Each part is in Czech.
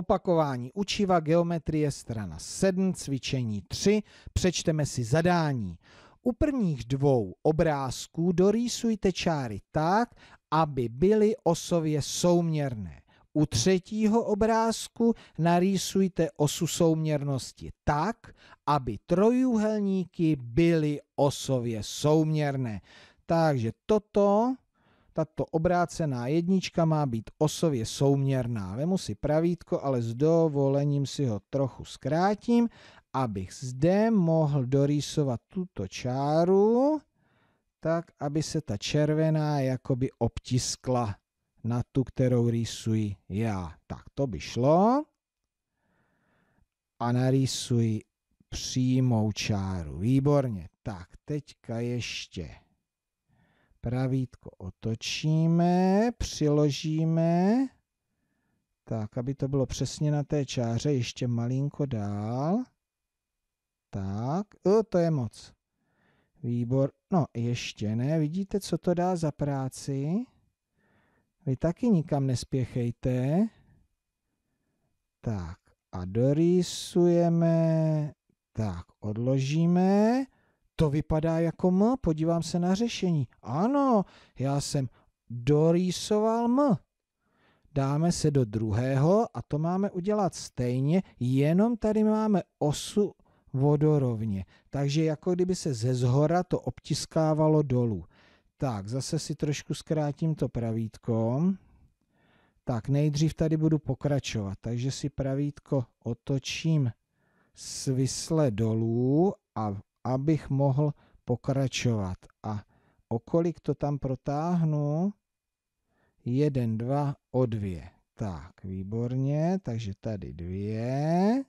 Opakování učiva geometrie strana 7, cvičení 3, přečteme si zadání. U prvních dvou obrázků dorýsujte čáry tak, aby byly osově souměrné. U třetího obrázku narýsujte osu souměrnosti tak, aby trojuhelníky byly osově souměrné. Takže toto tato obrácená jednička má být osově souměrná. Vemu si pravítko, ale s dovolením si ho trochu zkrátím, abych zde mohl dorýsovat tuto čáru, tak aby se ta červená jakoby obtiskla na tu, kterou rýsuji já. Tak to by šlo. A narýsuji přímou čáru. Výborně. Tak, teďka ještě Pravítko otočíme, přiložíme, tak, aby to bylo přesně na té čáře, ještě malinko dál. Tak, o, to je moc. Výbor, no ještě ne, vidíte, co to dá za práci? Vy taky nikam nespěchejte. Tak, a dorýsujeme, tak, odložíme to vypadá jako M, podívám se na řešení. Ano, já jsem dorýsoval M. Dáme se do druhého a to máme udělat stejně, jenom tady máme osu vodorovně. Takže jako kdyby se ze zhora to obtiskávalo dolů. Tak, zase si trošku zkrátím to pravítko. Tak, nejdřív tady budu pokračovat, takže si pravítko otočím svisle dolů a abych mohl pokračovat. A okolik to tam protáhnu? jeden dva o dvě. Tak, výborně, takže tady dvě.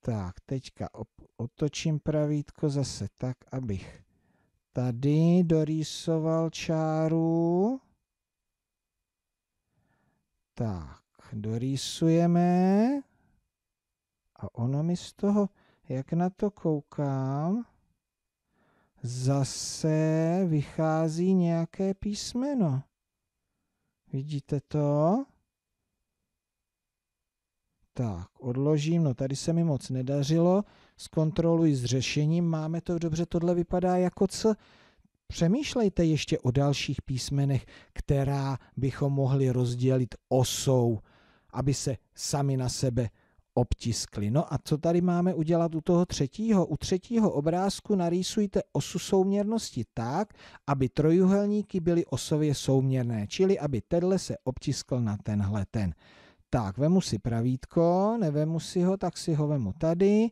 Tak, teďka otočím pravítko zase tak, abych tady dorýsoval čáru. Tak, dorýsujeme. A ono mi z toho jak na to koukám, zase vychází nějaké písmeno. Vidíte to? Tak, odložím, no tady se mi moc nedařilo, zkontroluji s řešením, máme to dobře, tohle vypadá jako co. Přemýšlejte ještě o dalších písmenech, která bychom mohli rozdělit osou, aby se sami na sebe obtiskli. No a co tady máme udělat u toho třetího? U třetího obrázku narýsujte osu souměrnosti tak, aby trojuhelníky byly osově souměrné, čili aby tenhle se obtiskl na tenhle ten. Tak, vemu si pravítko, nevemu si ho, tak si ho vemu tady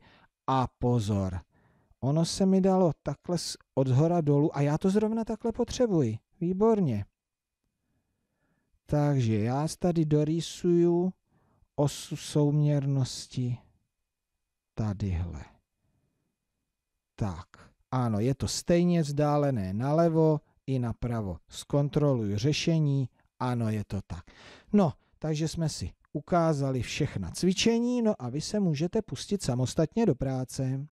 a pozor. Ono se mi dalo takhle od zhora dolů a já to zrovna takhle potřebuji. Výborně. Takže já tady dorýsuju osu souměrnosti tadyhle. Tak, ano, je to stejně vzdálené nalevo i napravo. Zkontroluj řešení, ano, je to tak. No, takže jsme si ukázali všechna cvičení, no a vy se můžete pustit samostatně do práce.